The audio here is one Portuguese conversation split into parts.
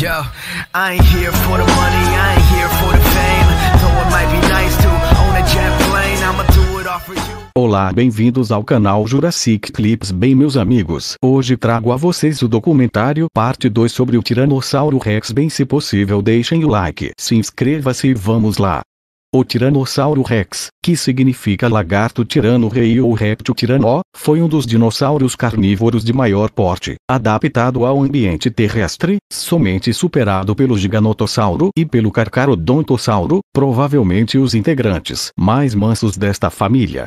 Yo, I ain't here for the money, I ain't here for the fame. Though it might be nice to own a jet plane, I'ma do it all for you. Olá, bem-vindos ao canal Jurassic Clips. Bem, meus amigos, hoje trago a vocês o documentário parte 2 sobre o Tiranossauro Rex. Bem, se possível, deixem o like, se inscreva-se e vamos lá. O Tiranossauro Rex, que significa lagarto tirano rei ou réptil tirano, foi um dos dinossauros carnívoros de maior porte, adaptado ao ambiente terrestre, somente superado pelo giganotossauro e pelo carcarodontossauro, provavelmente os integrantes mais mansos desta família.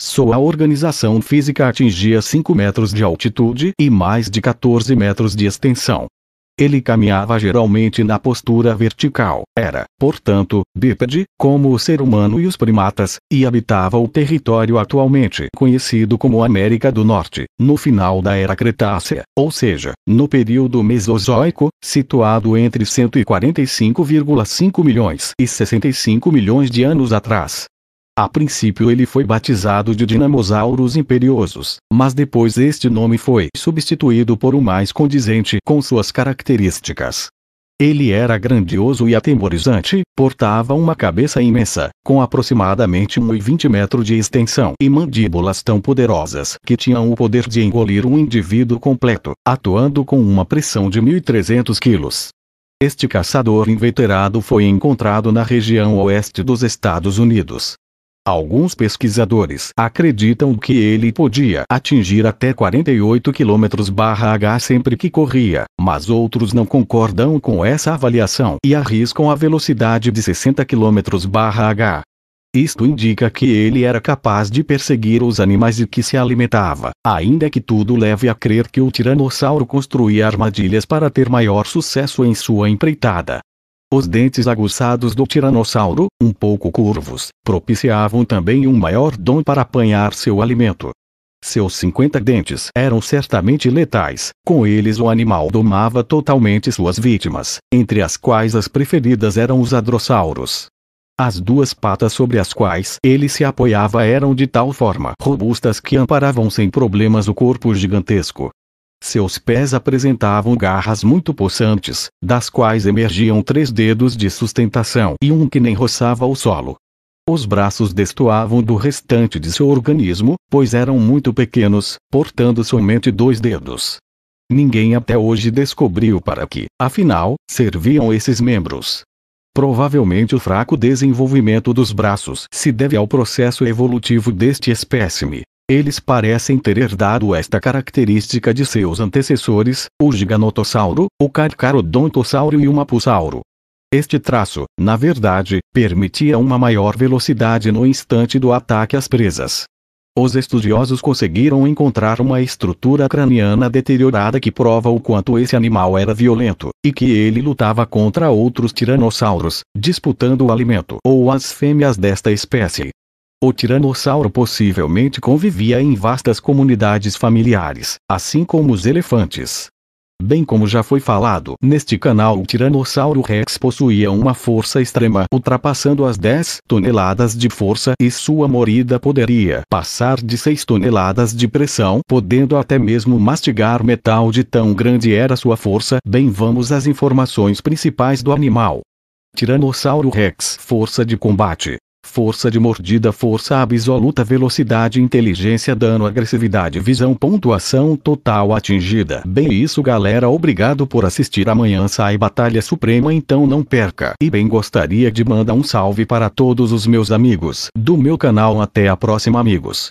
Sua organização física atingia 5 metros de altitude e mais de 14 metros de extensão, ele caminhava geralmente na postura vertical. Era, portanto, bípede, como o ser humano e os primatas, e habitava o território atualmente conhecido como América do Norte, no final da Era Cretácea, ou seja, no período Mesozoico, situado entre 145,5 milhões e 65 milhões de anos atrás. A princípio ele foi batizado de Dinamosaurus imperiosos, mas depois este nome foi substituído por um mais condizente com suas características. Ele era grandioso e atemorizante, portava uma cabeça imensa, com aproximadamente 1,20 metros de extensão e mandíbulas tão poderosas que tinham o poder de engolir um indivíduo completo, atuando com uma pressão de 1.300 quilos. Este caçador inveterado foi encontrado na região oeste dos Estados Unidos, Alguns pesquisadores acreditam que ele podia atingir até 48 km/h sempre que corria, mas outros não concordam com essa avaliação e arriscam a velocidade de 60 km/h. Isto indica que ele era capaz de perseguir os animais e que se alimentava, ainda que tudo leve a crer que o tiranossauro construía armadilhas para ter maior sucesso em sua empreitada. Os dentes aguçados do tiranossauro, um pouco curvos, propiciavam também um maior dom para apanhar seu alimento. Seus 50 dentes eram certamente letais, com eles o animal domava totalmente suas vítimas, entre as quais as preferidas eram os adrossauros. As duas patas sobre as quais ele se apoiava eram de tal forma robustas que amparavam sem problemas o corpo gigantesco, seus pés apresentavam garras muito possantes, das quais emergiam três dedos de sustentação e um que nem roçava o solo. Os braços destoavam do restante de seu organismo, pois eram muito pequenos, portando somente dois dedos. Ninguém até hoje descobriu para que, afinal, serviam esses membros. Provavelmente o fraco desenvolvimento dos braços se deve ao processo evolutivo deste espécime, eles parecem ter herdado esta característica de seus antecessores, o giganotossauro, o carcarodontossauro e o mapusauro. Este traço, na verdade, permitia uma maior velocidade no instante do ataque às presas. Os estudiosos conseguiram encontrar uma estrutura craniana deteriorada que prova o quanto esse animal era violento, e que ele lutava contra outros tiranossauros, disputando o alimento ou as fêmeas desta espécie. O tiranossauro possivelmente convivia em vastas comunidades familiares, assim como os elefantes. Bem como já foi falado neste canal, o Tiranossauro Rex possuía uma força extrema, ultrapassando as 10 toneladas de força e sua morida poderia passar de 6 toneladas de pressão, podendo até mesmo mastigar metal de tão grande era sua força. Bem, vamos às informações principais do animal. Tiranossauro Rex Força de combate força de mordida, força absoluta, velocidade, inteligência, dano, agressividade, visão, pontuação total atingida. Bem isso galera, obrigado por assistir amanhã sai Batalha Suprema então não perca. E bem gostaria de mandar um salve para todos os meus amigos do meu canal até a próxima amigos.